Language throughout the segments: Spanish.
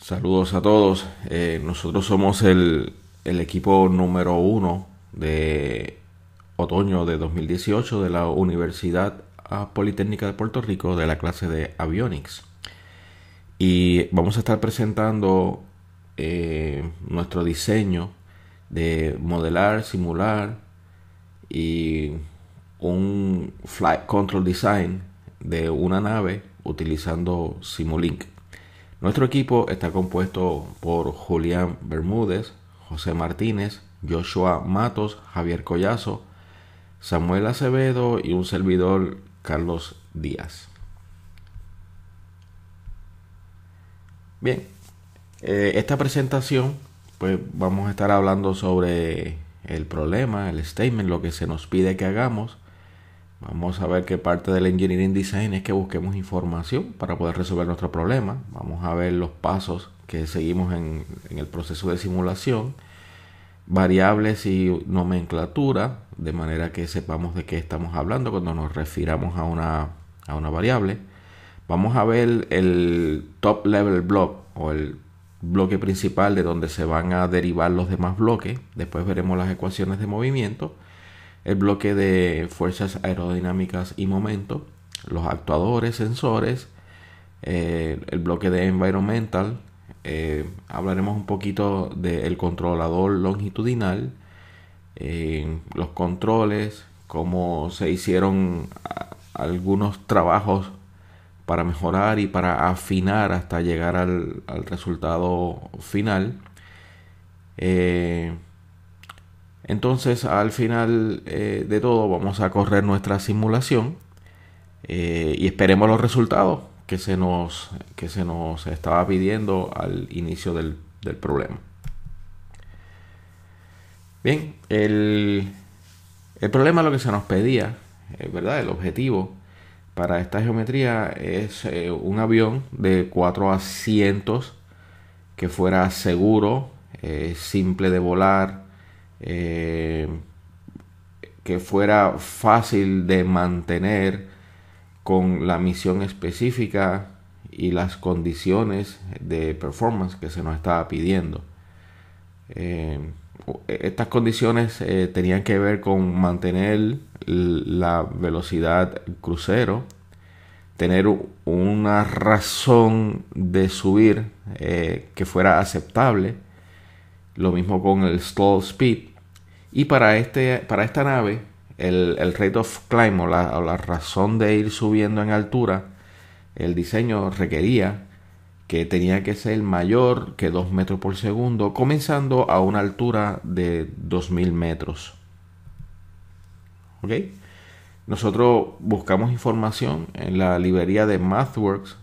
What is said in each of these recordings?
Saludos a todos. Eh, nosotros somos el, equipo número uno de otoño de 2018 de la Universidad Politécnica de Puerto Rico de la clase de Avionics. Y vamos a estar presentando eh, nuestro diseño de modelar, simular y un flight control design de una nave utilizando Simulink. Nuestro equipo está compuesto por Julián Bermúdez, José Martínez, Joshua Matos, Javier Collazo, Samuel Acevedo y un servidor Carlos Díaz. Bien, eh, esta presentación pues vamos a estar hablando sobre el problema, el statement, lo que se nos pide que hagamos Vamos a ver qué parte del Engineering Design es que busquemos información para poder resolver nuestro problema. Vamos a ver los pasos que seguimos en, el proceso de simulación, variables y nomenclatura, de manera que sepamos de qué estamos hablando cuando nos refiramos a una, a una variable. Vamos a ver el top level block o el bloque principal de donde se van a derivar los demás bloques. Después veremos las ecuaciones de movimiento el bloque de fuerzas aerodinámicas y momento, los actuadores, sensores, eh, el bloque de environmental, eh, hablaremos un poquito del controlador longitudinal, eh, los controles, cómo se hicieron algunos trabajos para mejorar y para afinar hasta llegar al, resultado final. Entonces al final eh, de todo vamos a correr nuestra simulación eh, y esperemos los resultados que se nos, que se nos estaba pidiendo al inicio del, problema. Bien, el, el problema lo que se nos pedía, eh, ¿verdad? El objetivo para esta geometría es un avión de cuatro asientos que fuera seguro, simple de volar, eh, que fuera fácil de mantener con la misión específica y las condiciones de performance que se nos estaba pidiendo. Eh, e, estas condiciones eh, tenían que ver con mantener la velocidad crucero, tener una razón de subir que fuera aceptable, lo mismo con el stall speed y para, este, para esta nave, el, el rate of climb o la, razón de ir subiendo en altura, el diseño requería que tenía que ser mayor que 2 metros por segundo, comenzando a una altura de 2000 metros. ¿Ok? Nosotros buscamos información en la librería de MathWorks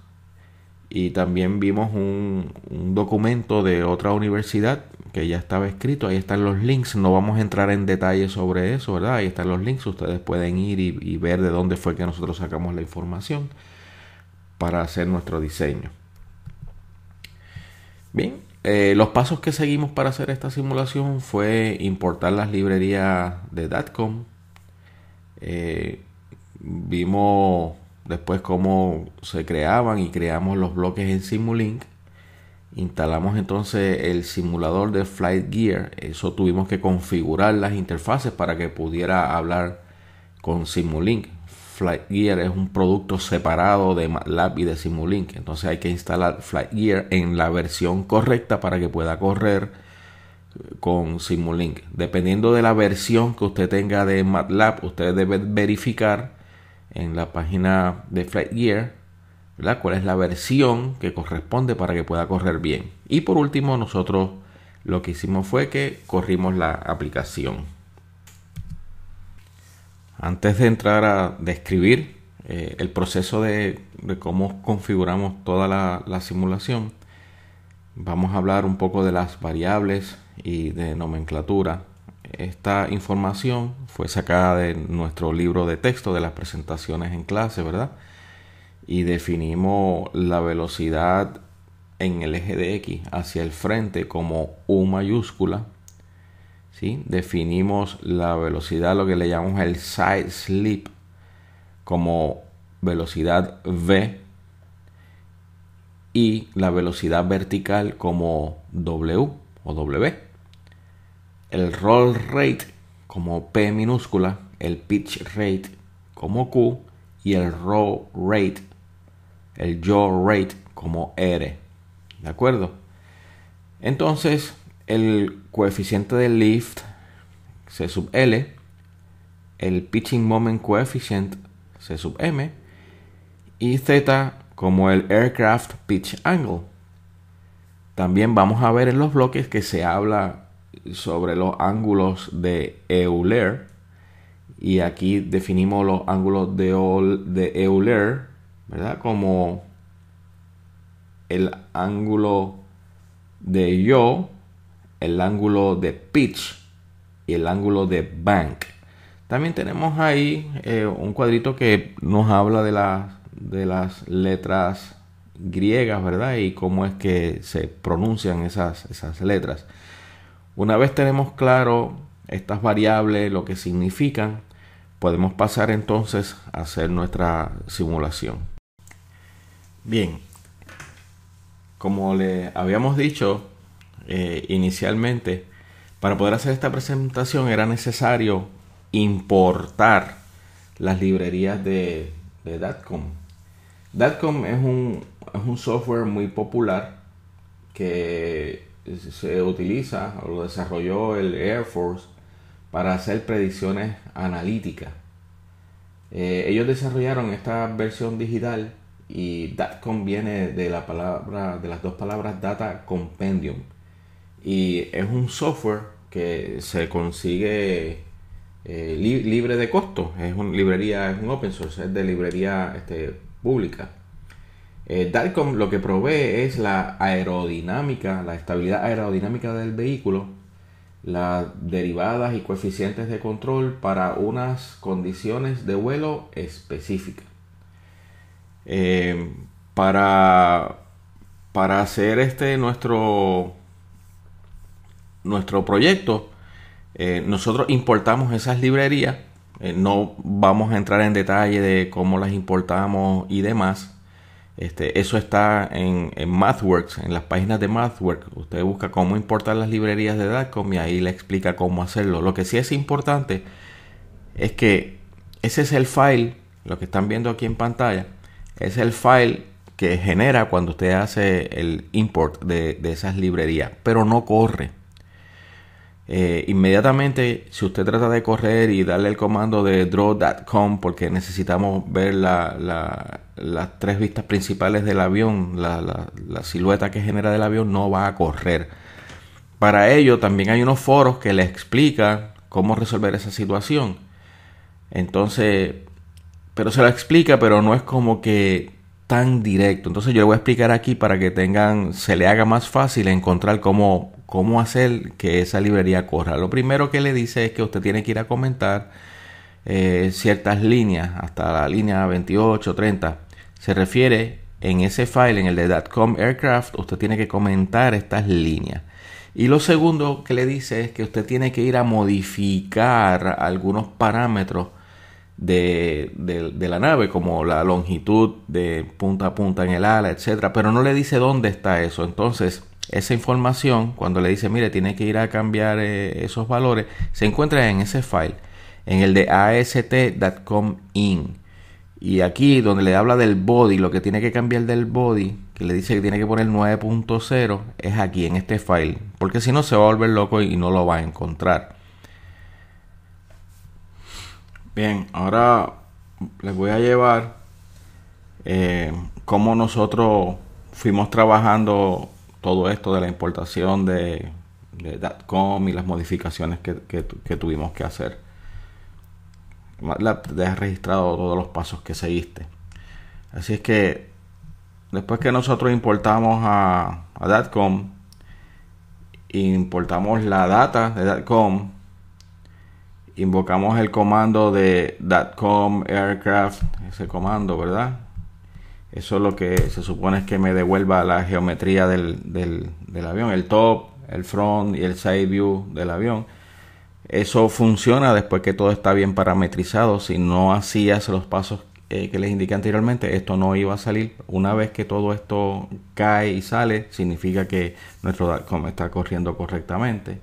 y también vimos un, un documento de otra universidad que ya estaba escrito. Ahí están los links. No vamos a entrar en detalle sobre eso, ¿verdad? Ahí están los links. Ustedes pueden ir y, ver de dónde fue que nosotros sacamos la información para hacer nuestro diseño. Bien, eh, los pasos que seguimos para hacer esta simulación fue importar las librerías de DATCOM. Eh, vimos después cómo se creaban y creamos los bloques en Simulink. Instalamos entonces el simulador de flightgear Eso tuvimos que configurar las interfaces para que pudiera hablar con Simulink. flightgear es un producto separado de MATLAB y de Simulink. Entonces hay que instalar flightgear en la versión correcta para que pueda correr con Simulink. Dependiendo de la versión que usted tenga de MATLAB, usted debe verificar en la página de flightgear ¿verdad? cuál es la versión que corresponde para que pueda correr bien. Y por último, nosotros lo que hicimos fue que corrimos la aplicación. Antes de entrar a describir eh, el proceso de, cómo configuramos toda la, la simulación, vamos a hablar un poco de las variables y de nomenclatura. Esta información fue sacada de nuestro libro de texto de las presentaciones en clase, ¿verdad? y definimos la velocidad en el eje de X hacia el frente como U mayúscula. ¿sí? Definimos la velocidad, lo que le llamamos el side slip, como velocidad V y la velocidad vertical como W o W. El roll rate como P minúscula, el pitch rate como Q y el roll rate el jaw rate como R. ¿De acuerdo? Entonces, el coeficiente de lift, C sub L, el pitching moment coefficient, C sub M, y Z como el aircraft pitch angle. También vamos a ver en los bloques que se habla sobre los ángulos de Euler. Y aquí definimos los ángulos de, Euler ¿verdad? Como el ángulo de yo, el ángulo de pitch y el ángulo de bank. También tenemos ahí eh, un cuadrito que nos habla de, de las letras griegas, ¿verdad? Y cómo es que se pronuncian esas, esas letras. Una vez tenemos claro estas variables, lo que significan, podemos pasar entonces a hacer nuestra simulación. Bien, como le habíamos dicho eh, inicialmente, para poder hacer esta presentación era necesario importar las librerías de, de Datcom. Datcom es un, software muy popular que se utiliza o lo desarrolló el Air Force para hacer predicciones analíticas. Eh, ellos desarrollaron esta versión digital y datcom viene de la palabra, de las dos palabras data compendium. Y es un software que se consigue eh, libre de costo. Es una librería, es un open source, es de librería este, pública. Eh, DATCOM lo que provee es la aerodinámica, la estabilidad aerodinámica del vehículo, las derivadas y coeficientes de control para unas condiciones de vuelo específicas. Em, para, para hacer este nuestro, nuestro proyecto. Eh, nosotros importamos esas librerías, eh, no vamos a entrar en detalle de cómo las importamos y demás. Este, eso está en, en, MathWorks, en las páginas de MathWorks. Usted busca cómo importar las librerías de Dacom y ahí le explica cómo hacerlo. Lo que sí es importante es que ese es el file, lo que están viendo aquí en pantalla es el file que genera cuando usted hace el import de, esas librerías, pero no corre. Eh, inmediatamente, si usted trata de correr y darle el comando de draw.com, porque necesitamos ver las tres vistas principales del avión, la, la, silueta que genera del avión, no va a correr. Para ello, también hay unos foros que le explican cómo resolver esa situación. Entonces, pero se la explica, pero no es como que tan directo. Entonces yo le voy a explicar aquí para que tengan, se le haga más fácil encontrar cómo, cómo hacer que esa librería corra. Lo primero que le dice es que usted tiene que ir a comentar eh, ciertas líneas, hasta la línea 28, 30. Se refiere en ese file, en el de .com aircraft, usted tiene que comentar estas líneas. Y lo segundo que le dice es que usted tiene que ir a modificar algunos parámetros de, la nave, como la longitud de punta a punta en el ala, etcétera, pero no le dice dónde está eso. Entonces, esa información, cuando le dice, mire, tiene que ir a cambiar eh, esos valores, se encuentra en ese file, en el de in Y aquí, donde le habla del body, lo que tiene que cambiar del body, que le dice que tiene que poner 9.0, es aquí, en este file, porque si no se va a volver loco y no lo va a encontrar. Bien, ahora les voy a llevar eh, cómo nosotros fuimos trabajando todo esto de la importación de, de .com y las modificaciones que, tuvimos que hacer. La, has registrado todos los pasos que seguiste. Así es que después que nosotros importamos a, datcom importamos la data de datcom invocamos el comando de .com aircraft, ese comando, ¿verdad? Eso es lo que se supone es que me devuelva la geometría del, avión, el top, el front y el side view del avión. Eso funciona después que todo está bien parametrizado. Si no hacías los pasos eh, que les indiqué anteriormente, esto no iba a salir. Una vez que todo esto cae y sale, significa que nuestro .com está corriendo correctamente.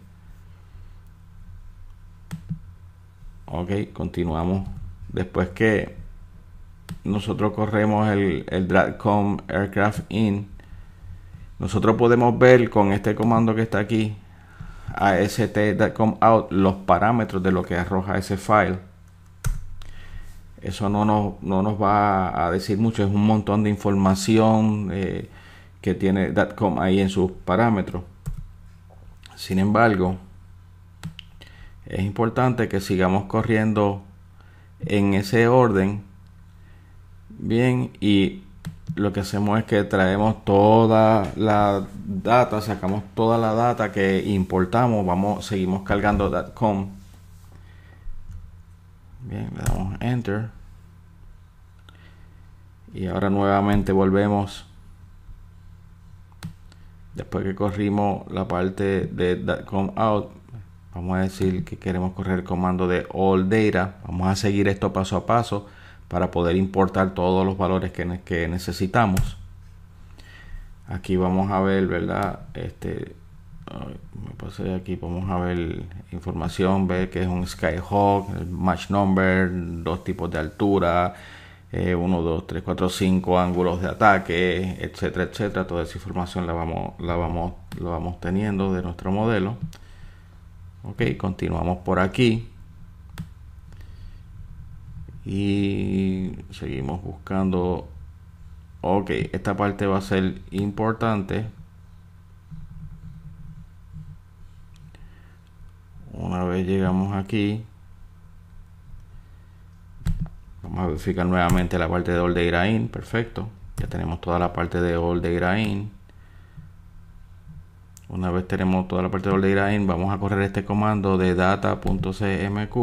Ok, continuamos. Después que nosotros corremos el, el Aircraft In, nosotros podemos ver con este comando que está aquí, AST.com out, los parámetros de lo que arroja ese file. Eso no nos, no nos va a decir mucho, es un montón de información eh, que tiene datcom ahí en sus parámetros. Sin embargo, es importante que sigamos corriendo en ese orden. Bien, y lo que hacemos es que traemos toda la data, sacamos toda la data que importamos, vamos, seguimos cargando .com. Bien, le damos enter. Y ahora nuevamente volvemos. Después que corrimos la parte de .com out, Vamos a decir que queremos correr el comando de all data. Vamos a seguir esto paso a paso para poder importar todos los valores que, necesitamos. Aquí vamos a ver, ¿verdad? Este, me pasé aquí, vamos a ver información, ver que es un Skyhawk, el match number, dos tipos de altura, 1, 2, 3, 4, 5 ángulos de ataque, etcétera, etcétera. Toda esa información la vamos, la vamos, la vamos teniendo de nuestro modelo. Ok, continuamos por aquí. Y seguimos buscando. Ok, esta parte va a ser importante. Una vez llegamos aquí, vamos a verificar nuevamente la parte de all de grain. Perfecto. Ya tenemos toda la parte de all de grain. Una vez tenemos toda la parte de en vamos a correr este comando de data.cmq.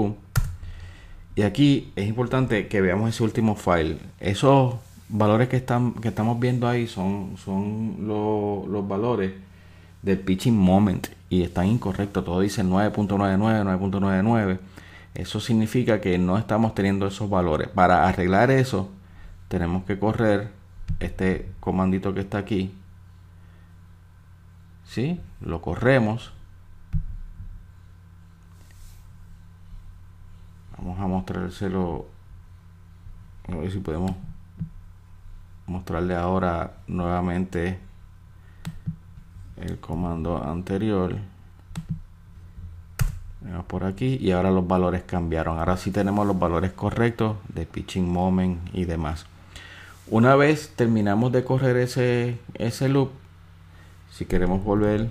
Y aquí es importante que veamos ese último file. Esos valores que, están, que estamos viendo ahí son, son los valores del pitching moment y están incorrectos. Todo dice 9.99, 9.99. Eso significa que no estamos teniendo esos valores. Para arreglar eso, tenemos que correr este comandito que está aquí, ¿sí? Lo corremos. Vamos a mostrárselo. A ver si podemos mostrarle ahora nuevamente el comando anterior. por aquí y ahora los valores cambiaron. Ahora sí tenemos los valores correctos de pitching moment y demás. Una vez terminamos de correr ese, ese loop, si queremos volver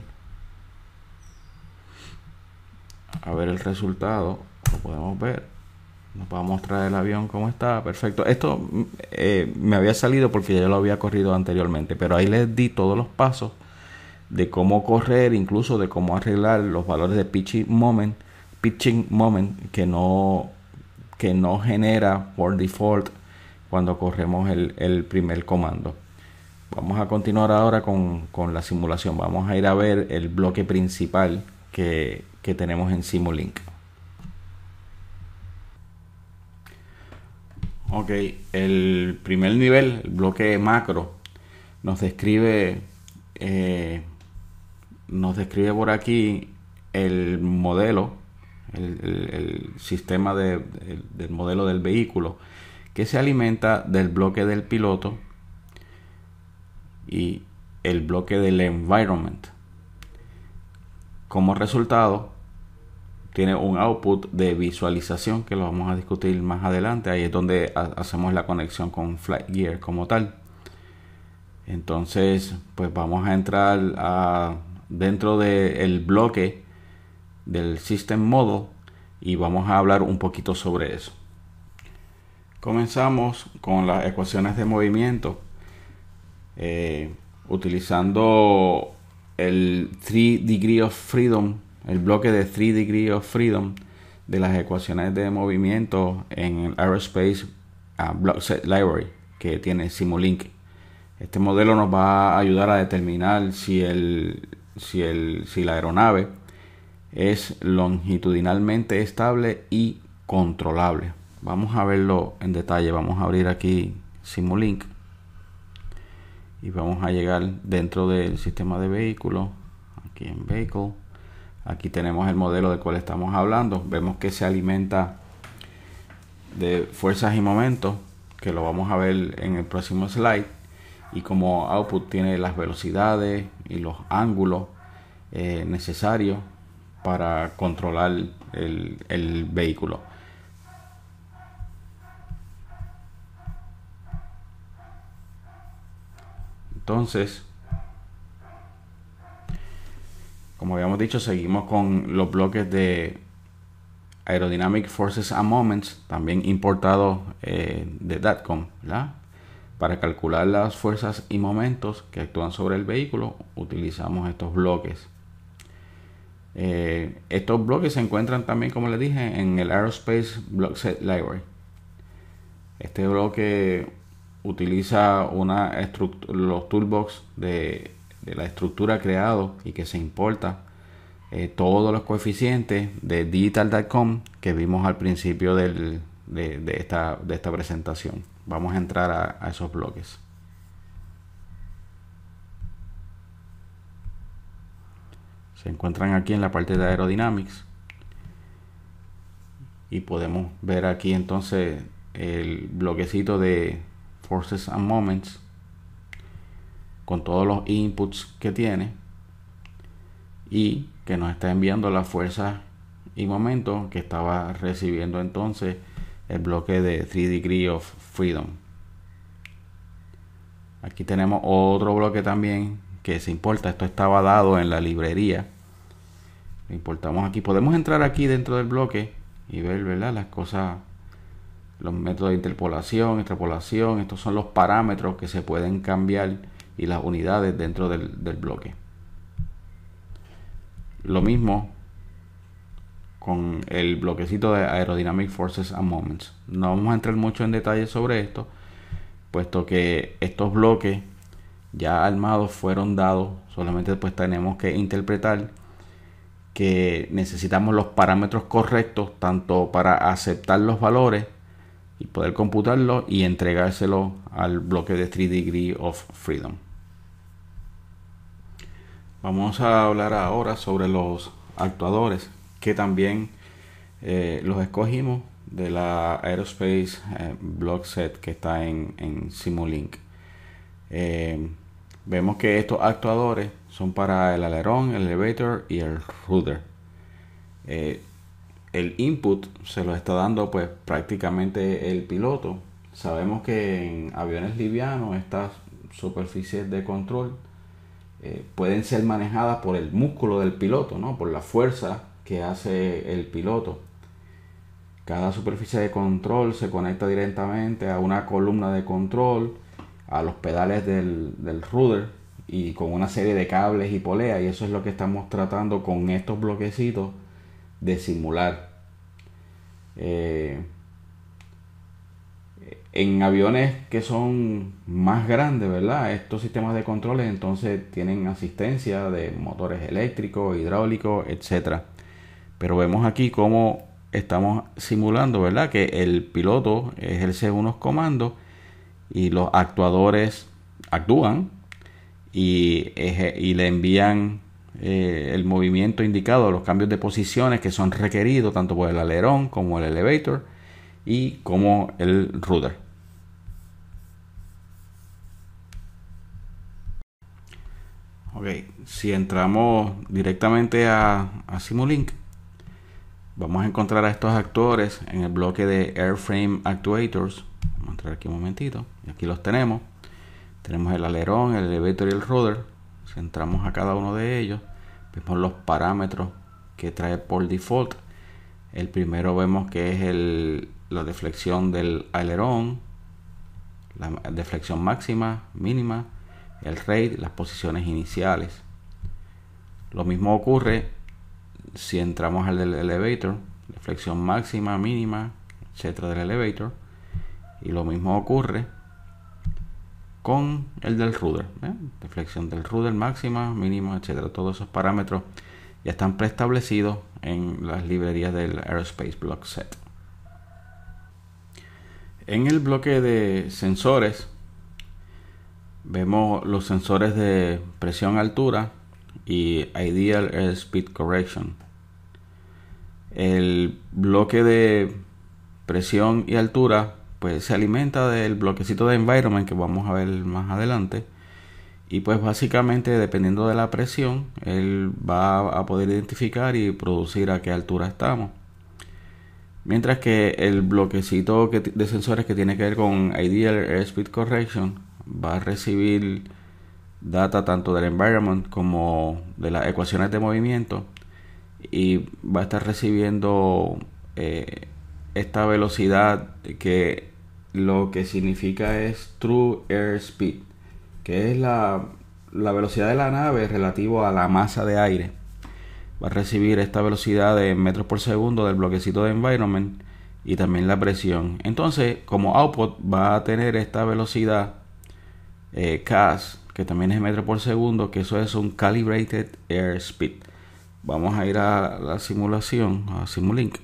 a ver el resultado, lo podemos ver. Nos va a mostrar el avión cómo está. Perfecto. Esto mm, eh, me había salido porque ya lo había corrido anteriormente, pero ahí les di todos los pasos de cómo correr, incluso de cómo arreglar los valores de pitching moment, pitching moment que no que no genera por default cuando corremos el primer comando. Vamos a continuar ahora con, la simulación. Vamos a ir a ver el bloque principal que, tenemos en Simulink. Ok, el primer nivel, el bloque macro, nos describe, eh, nos describe por aquí el modelo, el, sistema del modelo del vehículo que se alimenta del bloque del piloto y el bloque del environment. Como resultado, tiene un output de visualización que lo vamos a discutir más adelante. Ahí es donde hacemos la conexión con Flightgear como tal. Entonces, pues vamos a entrar a, dentro del bloque del System Model y vamos a hablar un poquito sobre eso. Comenzamos con las ecuaciones de movimiento eh, utilizando el 3 degree of freedom, el bloque de 3 degree of freedom de las ecuaciones de movimiento en el Aerospace ah, Library que tiene Simulink. Este modelo nos va a ayudar a determinar si, el, si, el, si la aeronave es longitudinalmente estable y controlable. Vamos a verlo en detalle. Vamos a abrir aquí Simulink y vamos a llegar dentro del sistema de vehículos aquí en vehicle aquí tenemos el modelo del cual estamos hablando vemos que se alimenta de fuerzas y momentos que lo vamos a ver en el próximo slide y como output tiene las velocidades y los ángulos eh, necesarios para controlar el, el vehículo Entonces, como habíamos dicho, seguimos con los bloques de Aerodynamic Forces and Moments, también importados eh, de DATCOM, ¿verdad? Para calcular las fuerzas y momentos que actúan sobre el vehículo, utilizamos estos bloques. Eh, estos bloques se encuentran también, como les dije, en el Aerospace Block Library. Este bloque utiliza una los toolbox de, la estructura creado y que se importa eh, todos los coeficientes de digital.com que vimos al principio del, de, esta, de, esta, presentación. Vamos a entrar a, esos bloques. Se encuentran aquí en la parte de Aerodynamics y podemos ver aquí entonces el bloquecito de forces and moments, con todos los inputs que tiene y que nos está enviando la fuerza y momentos que estaba recibiendo entonces el bloque de 3 Degree of Freedom. Aquí tenemos otro bloque también que se importa. Esto estaba dado en la librería. importamos aquí. Podemos entrar aquí dentro del bloque y ver ¿verdad? las cosas los métodos de interpolación, extrapolación, estos son los parámetros que se pueden cambiar y las unidades dentro del, bloque. Lo mismo con el bloquecito de Aerodynamic Forces and Moments. No vamos a entrar mucho en detalle sobre esto, puesto que estos bloques ya armados fueron dados, solamente pues tenemos que interpretar que necesitamos los parámetros correctos tanto para aceptar los valores y poder computarlo y entregárselo al bloque de 3 Degree of Freedom. Vamos a hablar ahora sobre los actuadores que también eh, los escogimos de la Aerospace eh, Block Set que está en, Simulink. Eh, vemos que estos actuadores son para el alerón, el elevator y el rudder el input se lo está dando pues prácticamente el piloto. Sabemos que en aviones livianos estas superficies de control eh, pueden ser manejadas por el músculo del piloto, ¿no? por la fuerza que hace el piloto. Cada superficie de control se conecta directamente a una columna de control, a los pedales del, del rudder y con una serie de cables y poleas y eso es lo que estamos tratando con estos bloquecitos de simular. Eh, en aviones que son más grandes, ¿verdad? Estos sistemas de controles entonces tienen asistencia de motores eléctricos, hidráulicos, etcétera Pero vemos aquí cómo estamos simulando, ¿verdad? Que el piloto ejerce unos comandos y los actuadores actúan y le envían eh, el movimiento indicado, los cambios de posiciones que son requeridos tanto por el alerón como el elevator y como el rudder. Ok, si entramos directamente a, Simulink, vamos a encontrar a estos actores en el bloque de Airframe Actuators. Vamos a entrar aquí un momentito. Y aquí los tenemos. Tenemos el alerón, el elevator y el rudder. Si entramos a cada uno de ellos, vemos pues los parámetros que trae por default. El primero vemos que es la deflexión del alerón, la deflexión máxima, mínima, el rate, las posiciones iniciales. Lo mismo ocurre si entramos al del elevator, deflexión máxima, mínima, etcétera del elevator. Y lo mismo ocurre con el del Rudder, ¿eh? Deflexión del Rudder, máxima, mínima, etcétera. Todos esos parámetros ya están preestablecidos en las librerías del Aerospace Block Set. En el bloque de sensores vemos los sensores de presión altura y Ideal Speed Correction. El bloque de presión y altura pues se alimenta del bloquecito de environment que vamos a ver más adelante. Y pues básicamente dependiendo de la presión, él va a poder identificar y producir a qué altura estamos. Mientras que el bloquecito de sensores que tiene que ver con Ideal speed Correction va a recibir data tanto del environment como de las ecuaciones de movimiento y va a estar recibiendo eh, esta velocidad que lo que significa es True Speed que es la, velocidad de la nave relativo a la masa de aire. Va a recibir esta velocidad de metros por segundo del bloquecito de environment y también la presión. Entonces, como output va a tener esta velocidad CAS, eh, que también es metro por segundo, que eso es un calibrated Speed Vamos a ir a la simulación, a Simulink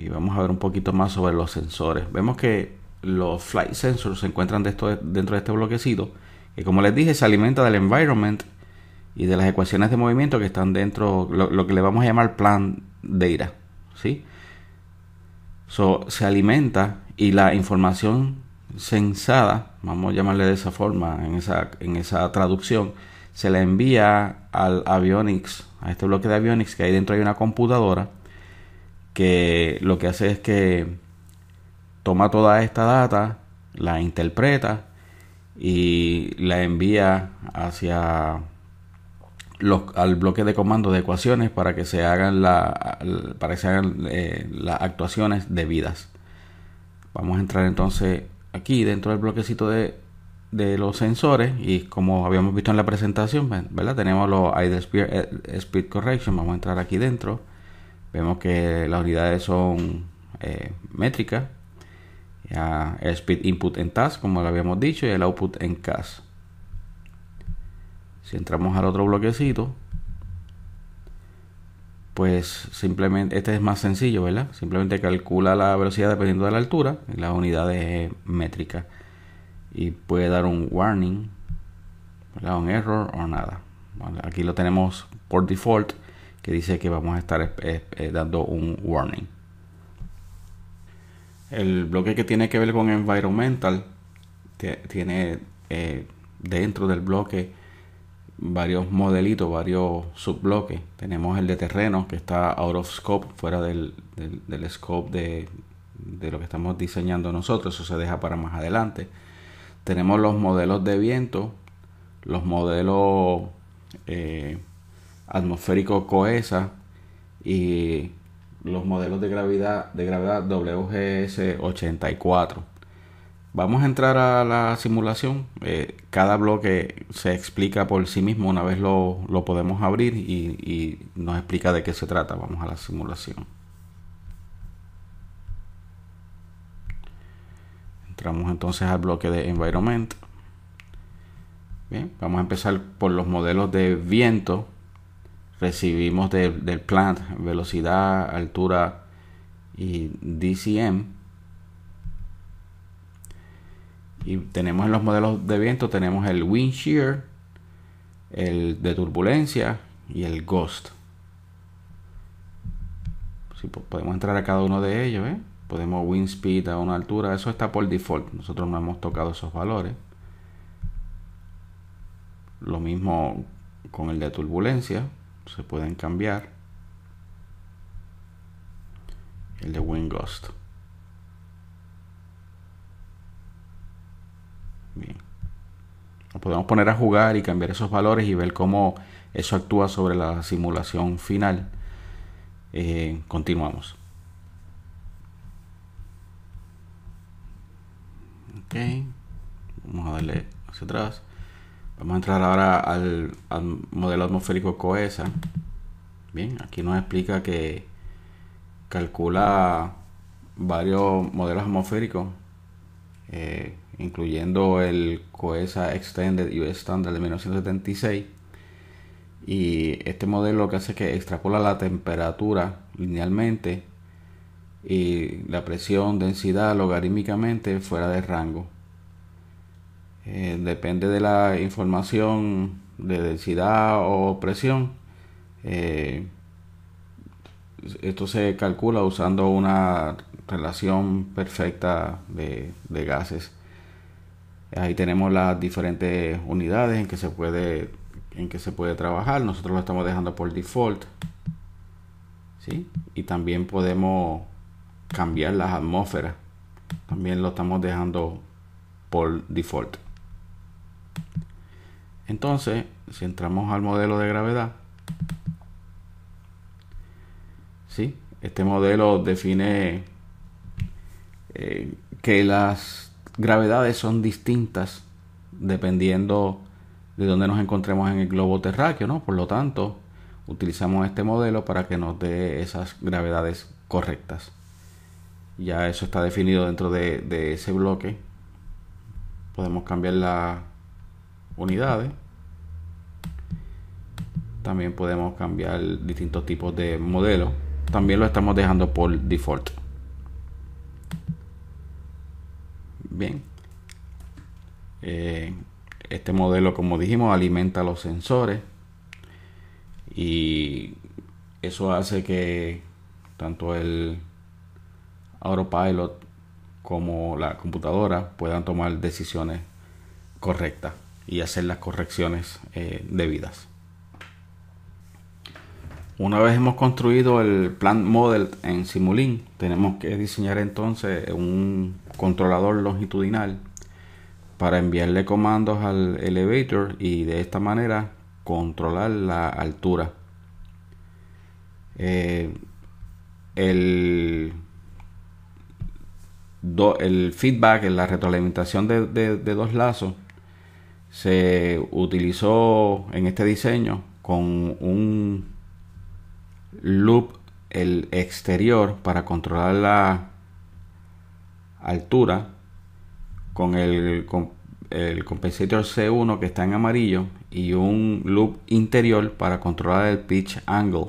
y vamos a ver un poquito más sobre los sensores. Vemos que los flight sensors se encuentran de dentro de este bloquecito que como les dije se alimenta del environment y de las ecuaciones de movimiento que están dentro, lo, que le vamos a llamar plan data, ¿sí? se alimenta y la información sensada, vamos a llamarle de esa forma, en esa, en esa traducción, se la envía al avionics, a este bloque de avionics que hay dentro hay una computadora que lo que hace es que toma toda esta data, la interpreta y la envía hacia los, al bloque de comando de ecuaciones para que se hagan, la, para que eh, las actuaciones debidas. Vamos a entrar entonces aquí dentro del bloquecito de, los sensores y como habíamos visto en la presentación, Tenemos los eh, speed correction, vamos a entrar aquí dentro Vemos que las unidades son eh, métricas. speed input en task, como lo habíamos dicho, y el output en cas. Si entramos al otro bloquecito, pues simplemente, este es más sencillo, ¿verdad? Simplemente calcula la velocidad dependiendo de la altura las unidades métricas. Y puede dar un warning, ¿verdad? un error o nada. aquí lo tenemos por default que dice que vamos a estar eh, dando un warning. El bloque que tiene que ver con environmental tiene eh, dentro del bloque varios modelitos, varios subbloques. Tenemos el de terreno que está out of scope, fuera del, scope de, lo que estamos diseñando nosotros, eso se deja para más adelante. Tenemos los modelos de viento, los modelos eh, atmosférico COESA y los modelos de gravedad, de gravedad WGS84. Vamos a entrar a la simulación. Eh, cada bloque se explica por sí mismo una vez lo, podemos abrir y, y nos explica de qué se trata. Vamos a la simulación. Entramos entonces al bloque de environment. Bien, vamos a empezar por los modelos de viento recibimos del plant velocidad, altura y DCM. Y tenemos en los modelos de viento, tenemos el wind shear, el de turbulencia y el ghost. Si podemos entrar a cada uno de ellos, ¿eh? podemos wind speed a una altura, eso está por default, nosotros no hemos tocado esos valores. Lo mismo con el de turbulencia se pueden cambiar. El de WinGhost. Bien. Lo podemos poner a jugar y cambiar esos valores y ver cómo eso actúa sobre la simulación final. Eh, continuamos. Ok. Vamos a darle hacia atrás. Vamos a entrar ahora al, modelo atmosférico COESA. Bien, aquí nos explica que calcula varios modelos atmosféricos, eh, incluyendo el COESA Extended US Standard de 1976. Y este modelo lo que hace es que extrapola la temperatura linealmente y la presión, densidad logarítmicamente fuera de rango. Eh, depende de la información de densidad o presión. Eh, esto se calcula usando una relación perfecta de, gases. Ahí tenemos las diferentes unidades en que se puede en que se puede trabajar. Nosotros lo estamos dejando por default. Y también podemos cambiar las atmósferas. También lo estamos dejando por default. Entonces, si entramos al modelo de gravedad, ¿sí? este modelo define eh, que las gravedades son distintas dependiendo de dónde nos encontremos en el globo terráqueo, ¿no? Por lo tanto, utilizamos este modelo para que nos dé esas gravedades correctas. Ya eso está definido dentro de ese bloque. Podemos cambiar la unidades. También podemos cambiar distintos tipos de modelos. También lo estamos dejando por default. Bien. Eh, este modelo, como dijimos, alimenta los sensores. Y eso hace que tanto el autopilot como la computadora puedan tomar decisiones correctas y hacer las correcciones eh, debidas. Una vez hemos construido el plan model en Simulink, tenemos que diseñar entonces un controlador longitudinal para enviarle comandos al elevator y de esta manera controlar la altura. Eh, el, feedback el, feedback, la retroalimentación de dos lazos se utilizó en este diseño con un loop el exterior para controlar la altura con el, compensator C1 que está en amarillo y un loop interior para controlar el pitch angle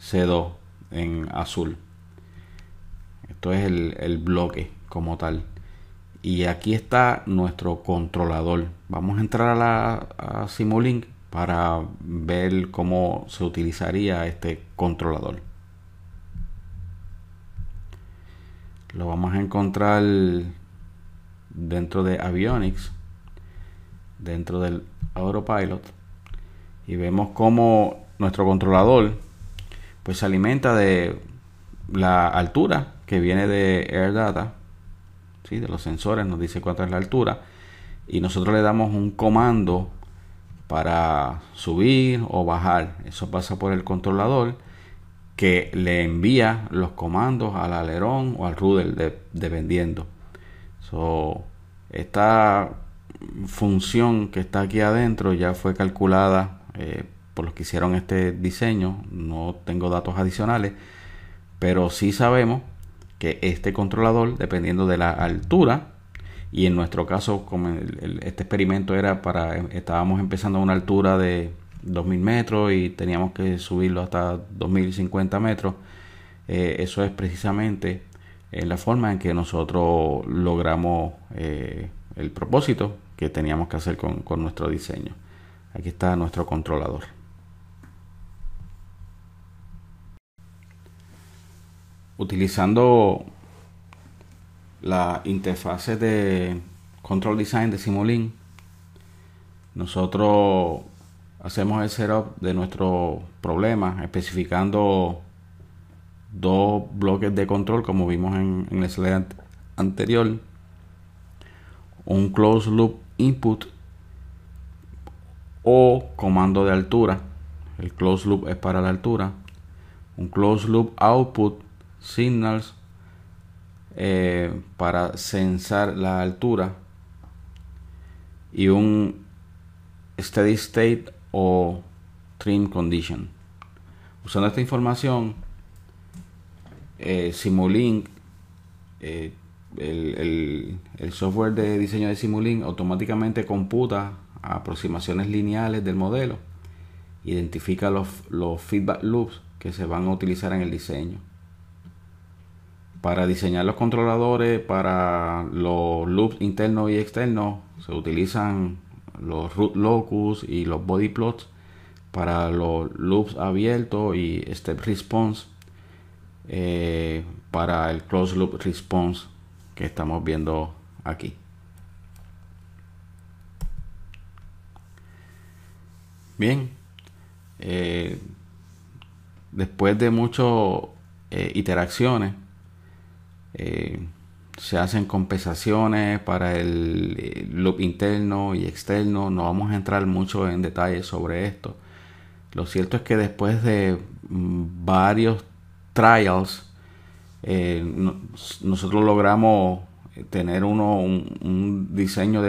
C2 en azul. Esto es el bloque como tal. Y aquí está nuestro controlador. Vamos a entrar a, la, Simulink para ver cómo se utilizaría este controlador. Lo vamos a encontrar dentro de Avionics, dentro del Autopilot. Y vemos cómo nuestro controlador pues se alimenta de la altura que viene de AirData de los sensores, nos dice cuánta es la altura y nosotros le damos un comando para subir o bajar. Eso pasa por el controlador que le envía los comandos al alerón o al rudder dependiendo. esta función que está aquí adentro ya fue calculada eh, por los que hicieron este diseño. No tengo datos adicionales, pero sí sabemos que este controlador, dependiendo de la altura, y en nuestro caso, como este experimento era para, estábamos empezando a una altura de 2000 metros y teníamos que subirlo hasta 2050 metros, eh, eso es precisamente eh, la forma en que nosotros logramos eh, el propósito que teníamos que hacer con nuestro diseño. Aquí está nuestro controlador. utilizando la interfase de Control Design de Simulink, nosotros hacemos el setup de nuestro problema especificando dos bloques de control como vimos en, en el slide anterior un close loop input o comando de altura el close loop es para la altura un close loop output signals eh, para censar la altura y un steady state o trim condition. Usando esta información, eh, Simulink, eh, el, software de diseño de Simulink automáticamente computa aproximaciones lineales del modelo, identifica los feedback loops que se van a utilizar en el diseño. Para diseñar los controladores, para los loops internos y externos, se utilizan los root locus y los body plots. Para los loops abiertos y step response. Eh, para el closed loop response que estamos viendo aquí. Bien, eh, después de muchas interacciones eh, iteraciones, eh, se hacen compensaciones para el eh, loop interno y externo. No vamos a entrar mucho en detalle sobre esto. Lo cierto es que después de mm, varios trials, eh, nosotros logramos tener uno, un, diseño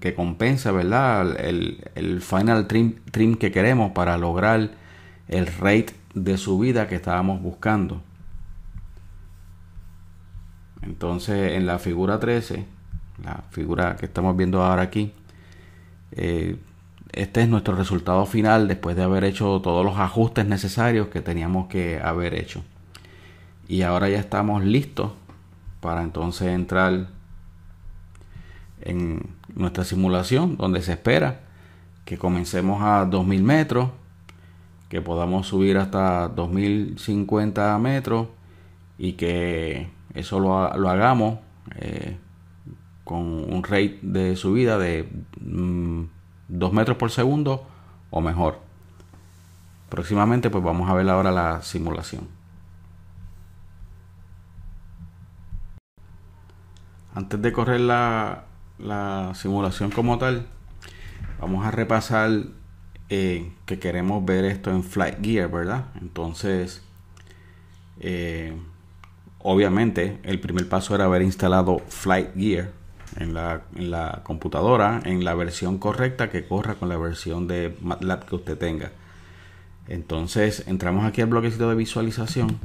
que compensa ¿verdad? El, final trim, trim que queremos para lograr el rate de subida que estábamos buscando. Entonces, en la figura 13, la figura que estamos viendo ahora aquí, eh, este es nuestro resultado final después de haber hecho todos los ajustes necesarios que teníamos que haber hecho. Y ahora ya estamos listos para entonces entrar en nuestra simulación donde se espera que comencemos a 2000 metros, que podamos subir hasta 2050 metros y que eso lo, hagamos eh, con un rate de subida de 2 mm, metros por segundo o mejor. Próximamente pues vamos a ver ahora la simulación. Antes de correr la, la simulación como tal, vamos a repasar eh, que queremos ver esto en Flight Gear, ¿verdad? Entonces, eh, Obviamente, el primer paso era haber instalado Flight Gear en la, computadora en la versión correcta que corra con la versión de MATLAB que usted tenga. Entonces, entramos aquí al bloquecito de visualización.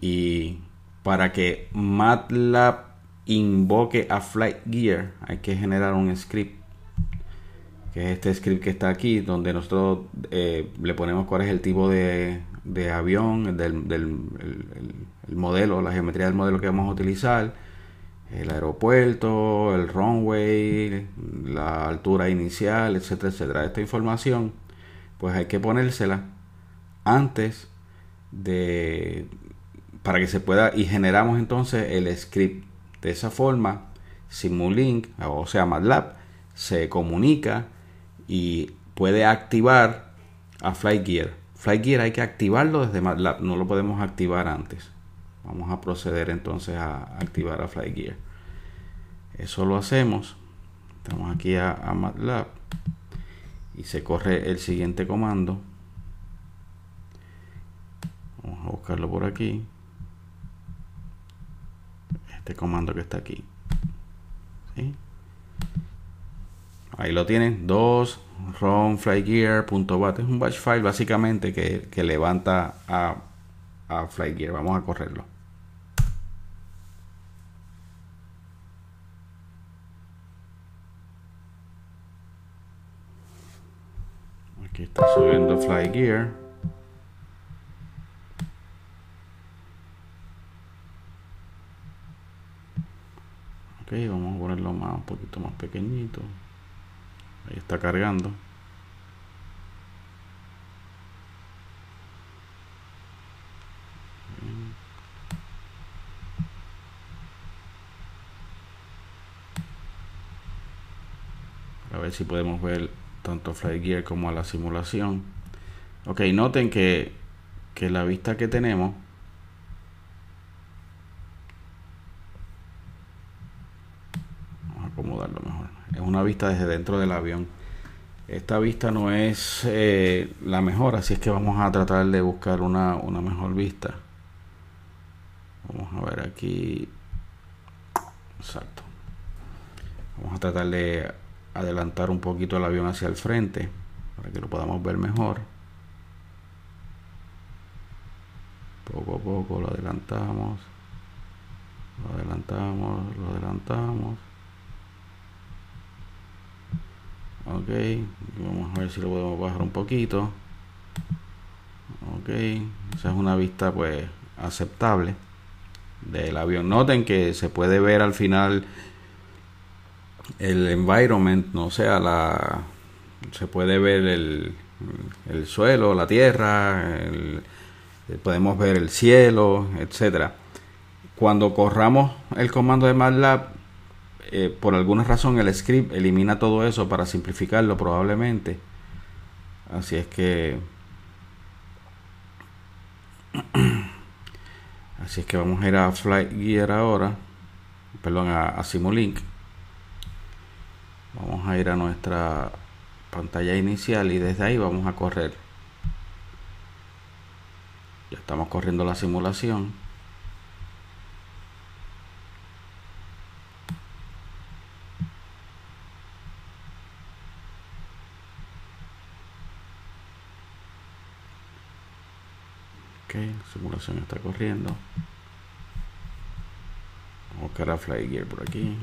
Y para que MATLAB invoque a Flight Gear, hay que generar un script. Que es este script que está aquí, donde nosotros eh, le ponemos cuál es el tipo de, de avión, del, el, modelo, la geometría del modelo que vamos a utilizar, el aeropuerto, el runway, la altura inicial, etcétera, etcétera. Esta información, pues hay que ponérsela antes de para que se pueda y generamos entonces el script. De esa forma, Simulink, o sea, MATLAB, se comunica y puede activar a FlightGear Flygear hay que activarlo desde MATLAB, no lo podemos activar antes. Vamos a proceder entonces a activar a Flygear. Eso lo hacemos. Estamos aquí a, MATLAB y se corre el siguiente comando. Vamos a buscarlo por aquí. Este comando que está aquí. ¿Sí? ahí lo tienen, 2 rom flygear.bat. Es un batch file básicamente que, levanta a, a flygear. Vamos a correrlo. Aquí está subiendo Flygear. Ok, vamos a ponerlo más, un poquito más pequeñito. Ahí está cargando. A ver si podemos ver tanto Flight Gear como a la simulación. Ok, noten que, que la vista que tenemos vista desde dentro del avión. Esta vista no es eh, la mejor, así es que vamos a tratar de buscar una, una mejor vista. Vamos a ver aquí. Exacto. Vamos a tratar de adelantar un poquito el avión hacia el frente para que lo podamos ver mejor. Poco a poco lo adelantamos. Lo adelantamos, lo adelantamos. ok vamos a ver si lo podemos bajar un poquito ok esa es una vista pues aceptable del avión noten que se puede ver al final el environment no sea la se puede ver el, el suelo la tierra podemos ver el cielo etcétera cuando corramos el comando de MATLAB eh, por alguna razón el script elimina todo eso para simplificarlo probablemente. Así es que... Así es que vamos a ir a gear ahora. Perdón, a Simulink. Vamos a ir a nuestra pantalla inicial y desde ahí vamos a correr. Ya estamos corriendo la simulación. Simulación está corriendo. Vamos a buscar a Flygear por aquí.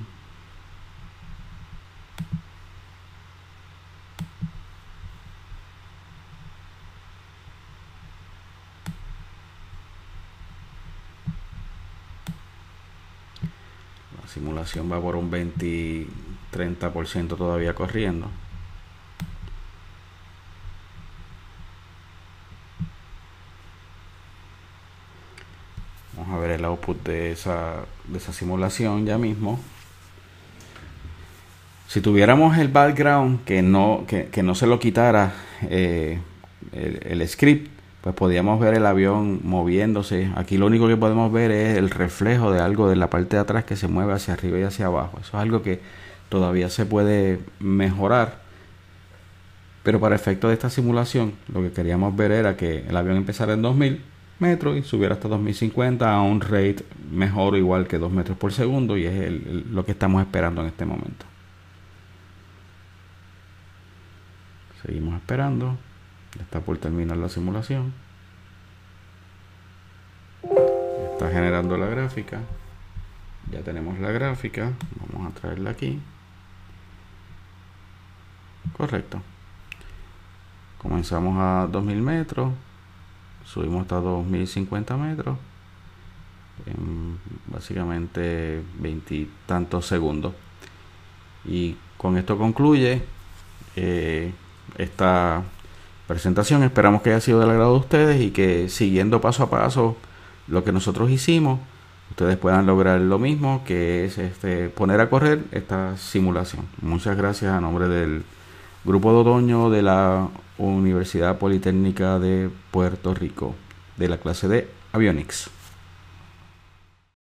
La simulación va por un 20-30% todavía corriendo. Pues, de esa, simulación ya mismo. Si tuviéramos el background que no, que, no se lo quitara eh, el, el script, pues podíamos ver el avión moviéndose. Aquí lo único que podemos ver es el reflejo de algo de la parte de atrás que se mueve hacia arriba y hacia abajo. Eso es algo que todavía se puede mejorar. Pero para efecto de esta simulación, lo que queríamos ver era que el avión empezara en 2000 metros y subiera hasta 2050 a un rate mejor o igual que 2 metros por segundo y es lo que estamos esperando en este momento. Seguimos esperando. Ya está por terminar la simulación. Está generando la gráfica. Ya tenemos la gráfica. Vamos a traerla aquí. Correcto. Comenzamos a 2000 metros subimos hasta 2050 metros en básicamente veintitantos segundos y con esto concluye eh, esta presentación esperamos que haya sido del agrado de ustedes y que siguiendo paso a paso lo que nosotros hicimos ustedes puedan lograr lo mismo que es este, poner a correr esta simulación muchas gracias a nombre del Grupo de Otoño de la Universidad Politécnica de Puerto Rico, de la clase de Avionics.